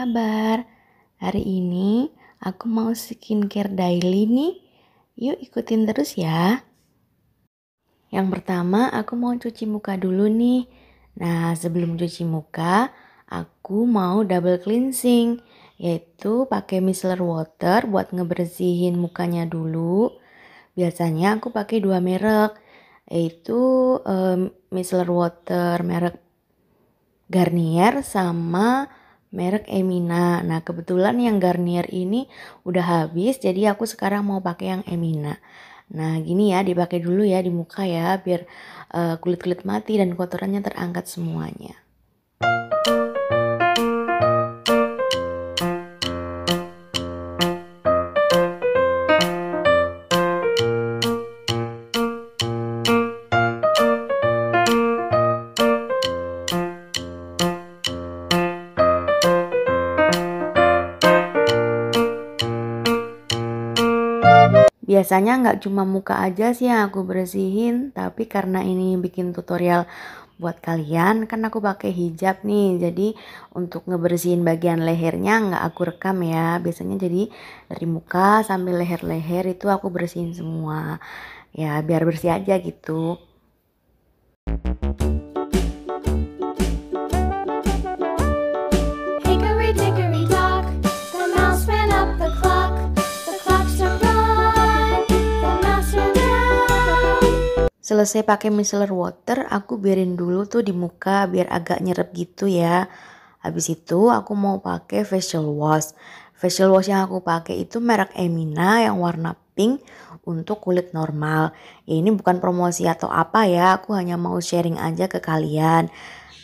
kabar? Hari ini aku mau skincare daily nih. Yuk ikutin terus ya. Yang pertama aku mau cuci muka dulu nih. Nah sebelum cuci muka aku mau double cleansing yaitu pakai micellar water buat ngebersihin mukanya dulu. Biasanya aku pakai dua merek yaitu um, micellar water merek Garnier sama merek Emina. Nah, kebetulan yang Garnier ini udah habis, jadi aku sekarang mau pakai yang Emina. Nah, gini ya, dipakai dulu ya di muka ya, biar kulit eh, kulit-kulit mati dan kotorannya terangkat semuanya. Biasanya nggak cuma muka aja sih yang aku bersihin, tapi karena ini bikin tutorial buat kalian kan aku pakai hijab nih jadi untuk ngebersihin bagian lehernya nggak aku rekam ya biasanya jadi dari muka sampai leher-leher itu aku bersihin semua ya biar bersih aja gitu Selesai pakai micellar water, aku biarin dulu tuh di muka biar agak nyerep gitu ya. Habis itu aku mau pakai facial wash. Facial wash yang aku pakai itu merek Emina yang warna pink untuk kulit normal. Ya, ini bukan promosi atau apa ya, aku hanya mau sharing aja ke kalian.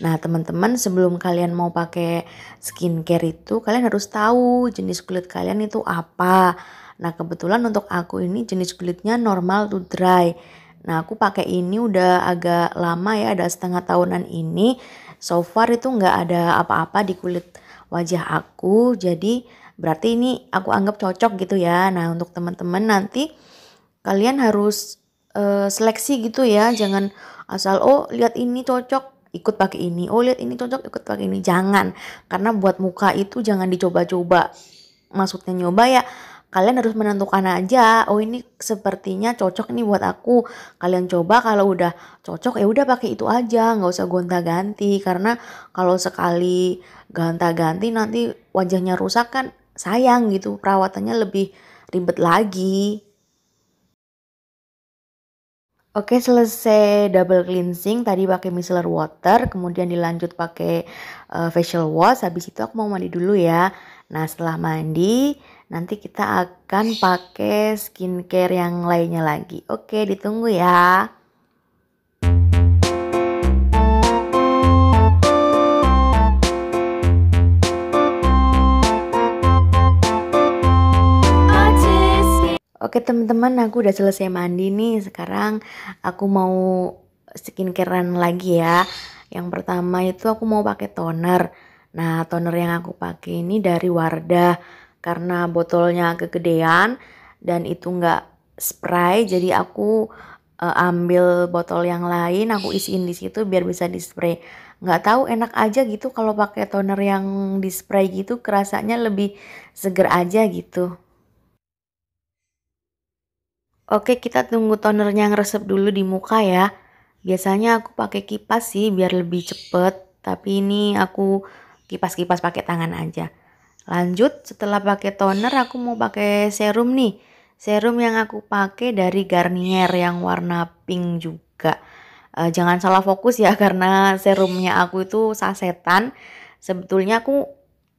Nah teman-teman sebelum kalian mau pakai skincare itu kalian harus tahu jenis kulit kalian itu apa. Nah kebetulan untuk aku ini jenis kulitnya normal to dry. Nah aku pakai ini udah agak lama ya, ada setengah tahunan ini. So far itu nggak ada apa-apa di kulit wajah aku, jadi berarti ini aku anggap cocok gitu ya. Nah untuk teman-teman nanti kalian harus uh, seleksi gitu ya, jangan asal oh lihat ini cocok ikut pakai ini, oh lihat ini cocok ikut pakai ini, jangan karena buat muka itu jangan dicoba-coba. Maksudnya nyoba ya kalian harus menentukan aja oh ini sepertinya cocok nih buat aku kalian coba kalau udah cocok ya udah pakai itu aja nggak usah gonta-ganti karena kalau sekali gonta-ganti nanti wajahnya rusak kan sayang gitu perawatannya lebih ribet lagi Oke selesai double cleansing tadi pakai micellar water kemudian dilanjut pakai uh, facial wash habis itu aku mau mandi dulu ya. Nah setelah mandi nanti kita akan pakai skincare yang lainnya lagi. Oke, ditunggu ya. Oke teman-teman aku udah selesai mandi nih sekarang aku mau skincarean lagi ya yang pertama itu aku mau pakai toner nah toner yang aku pakai ini dari Wardah karena botolnya kegedean dan itu nggak spray jadi aku uh, ambil botol yang lain aku isiin di situ biar bisa dispray. spray nggak tahu enak aja gitu kalau pakai toner yang dispray gitu kerasanya lebih seger aja gitu Oke kita tunggu tonernya ngeresep dulu di muka ya biasanya aku pakai kipas sih biar lebih cepet tapi ini aku kipas-kipas pakai tangan aja Lanjut, setelah pakai toner aku mau pakai serum nih. Serum yang aku pakai dari Garnier yang warna pink juga. E, jangan salah fokus ya karena serumnya aku itu sasetan. Sebetulnya aku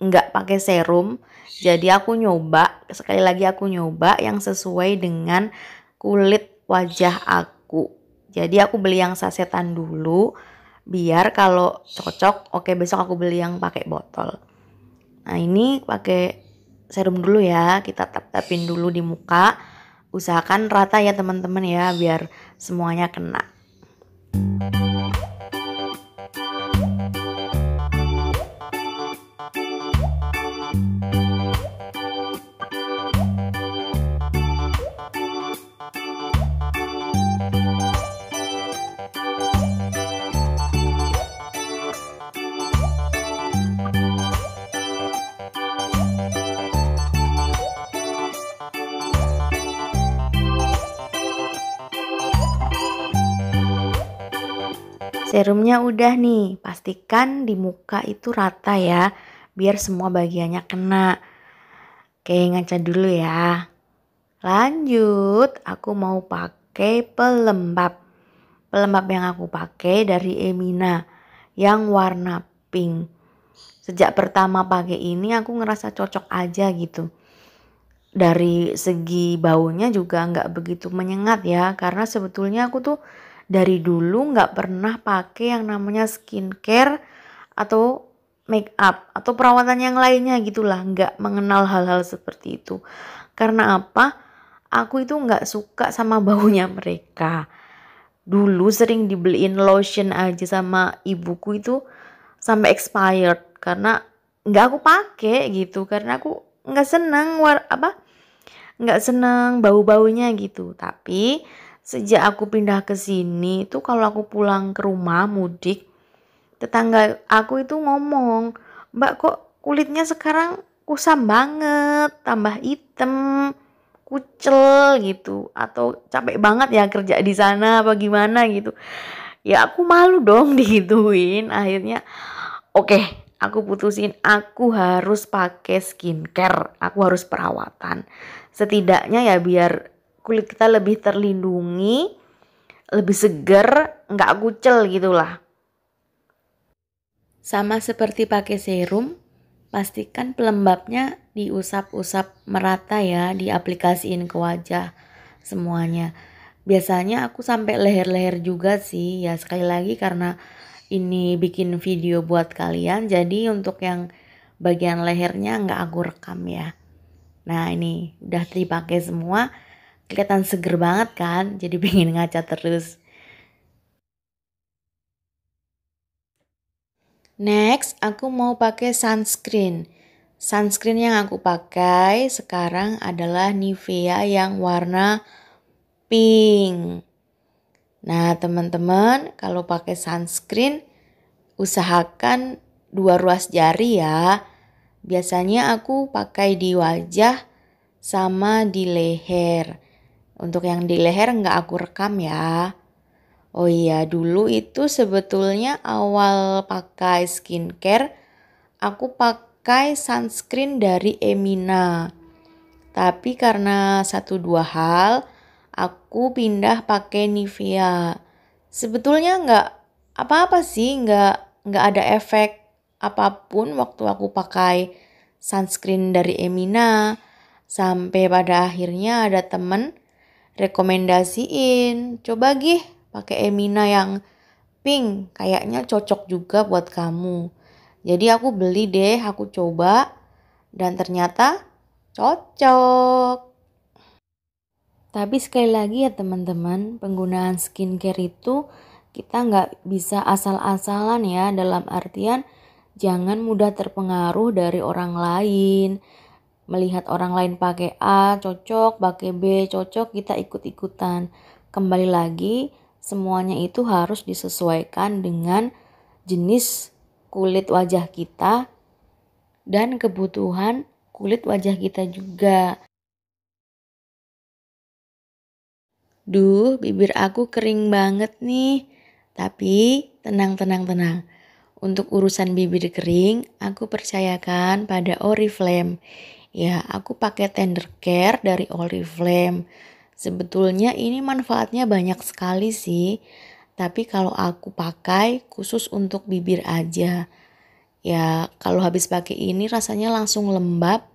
nggak pakai serum. Jadi aku nyoba, sekali lagi aku nyoba yang sesuai dengan kulit wajah aku. Jadi aku beli yang sasetan dulu biar kalau cocok oke besok aku beli yang pakai botol. Nah ini pakai serum dulu ya, kita tap-tapin dulu di muka. Usahakan rata ya teman-teman ya biar semuanya kena. Serumnya udah nih, pastikan di muka itu rata ya, biar semua bagiannya kena. Oke, ngaca dulu ya. Lanjut, aku mau pakai pelembab. Pelembab yang aku pakai dari Emina yang warna pink. Sejak pertama pakai ini aku ngerasa cocok aja gitu. Dari segi baunya juga nggak begitu menyengat ya, karena sebetulnya aku tuh dari dulu nggak pernah pakai yang namanya skincare atau make up atau perawatan yang lainnya gitulah nggak mengenal hal-hal seperti itu karena apa aku itu nggak suka sama baunya mereka dulu sering dibeliin lotion aja sama ibuku itu sampai expired karena nggak aku pakai gitu karena aku nggak seneng war apa nggak seneng bau baunya gitu tapi sejak aku pindah ke sini itu kalau aku pulang ke rumah mudik tetangga aku itu ngomong mbak kok kulitnya sekarang kusam banget tambah hitam kucel gitu atau capek banget ya kerja di sana apa gimana gitu ya aku malu dong dihituin. akhirnya oke okay, aku putusin aku harus pakai skincare aku harus perawatan setidaknya ya biar kulit kita lebih terlindungi, lebih segar, nggak kucel gitulah. Sama seperti pakai serum, pastikan pelembabnya diusap-usap merata ya, diaplikasiin ke wajah semuanya. Biasanya aku sampai leher-leher juga sih ya sekali lagi karena ini bikin video buat kalian jadi untuk yang bagian lehernya nggak aku rekam ya. Nah ini udah dipakai semua kelihatan seger banget kan jadi pengen ngaca terus next aku mau pakai sunscreen sunscreen yang aku pakai sekarang adalah Nivea yang warna pink nah teman-teman kalau pakai sunscreen usahakan dua ruas jari ya biasanya aku pakai di wajah sama di leher. Untuk yang di leher nggak aku rekam ya. Oh iya, dulu itu sebetulnya awal pakai skincare, aku pakai sunscreen dari Emina. Tapi karena satu dua hal, aku pindah pakai Nivea. Sebetulnya nggak apa-apa sih, nggak nggak ada efek apapun waktu aku pakai sunscreen dari Emina. Sampai pada akhirnya ada temen rekomendasiin. Coba gih pakai Emina yang pink, kayaknya cocok juga buat kamu. Jadi aku beli deh, aku coba dan ternyata cocok. Tapi sekali lagi ya teman-teman, penggunaan skincare itu kita nggak bisa asal-asalan ya dalam artian jangan mudah terpengaruh dari orang lain melihat orang lain pakai A cocok, pakai B cocok, kita ikut-ikutan. Kembali lagi, semuanya itu harus disesuaikan dengan jenis kulit wajah kita dan kebutuhan kulit wajah kita juga. Duh, bibir aku kering banget nih. Tapi tenang, tenang, tenang. Untuk urusan bibir kering, aku percayakan pada Oriflame Ya, aku pakai Tender Care dari Oriflame. Sebetulnya ini manfaatnya banyak sekali sih. Tapi kalau aku pakai khusus untuk bibir aja. Ya, kalau habis pakai ini rasanya langsung lembab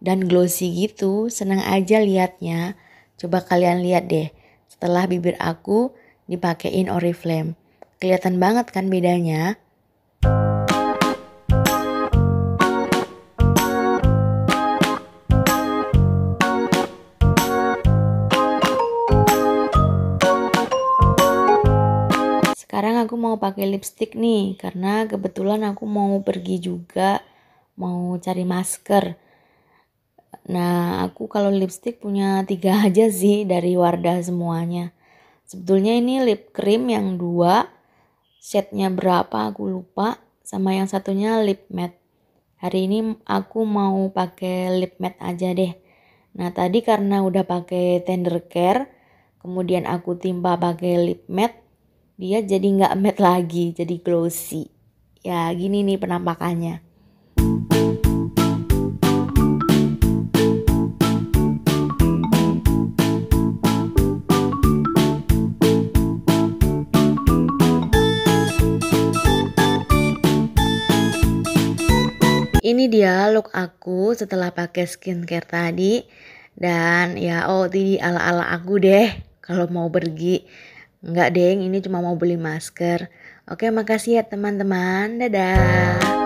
dan glossy gitu. Senang aja liatnya. Coba kalian lihat deh. Setelah bibir aku dipakein Oriflame. Kelihatan banget kan bedanya? pakai lipstick nih karena kebetulan aku mau pergi juga mau cari masker. Nah, aku kalau lipstick punya tiga aja sih dari Wardah semuanya. Sebetulnya ini lip cream yang dua, setnya berapa aku lupa, sama yang satunya lip matte. Hari ini aku mau pakai lip matte aja deh. Nah, tadi karena udah pakai tender care, kemudian aku timpa pakai lip matte, dia jadi nggak matte lagi, jadi glossy. Ya gini nih penampakannya. Ini dia look aku setelah pakai skincare tadi dan ya oh tadi ala-ala aku deh kalau mau pergi Enggak, Deng. Ini cuma mau beli masker. Oke, makasih ya teman-teman. Dadah.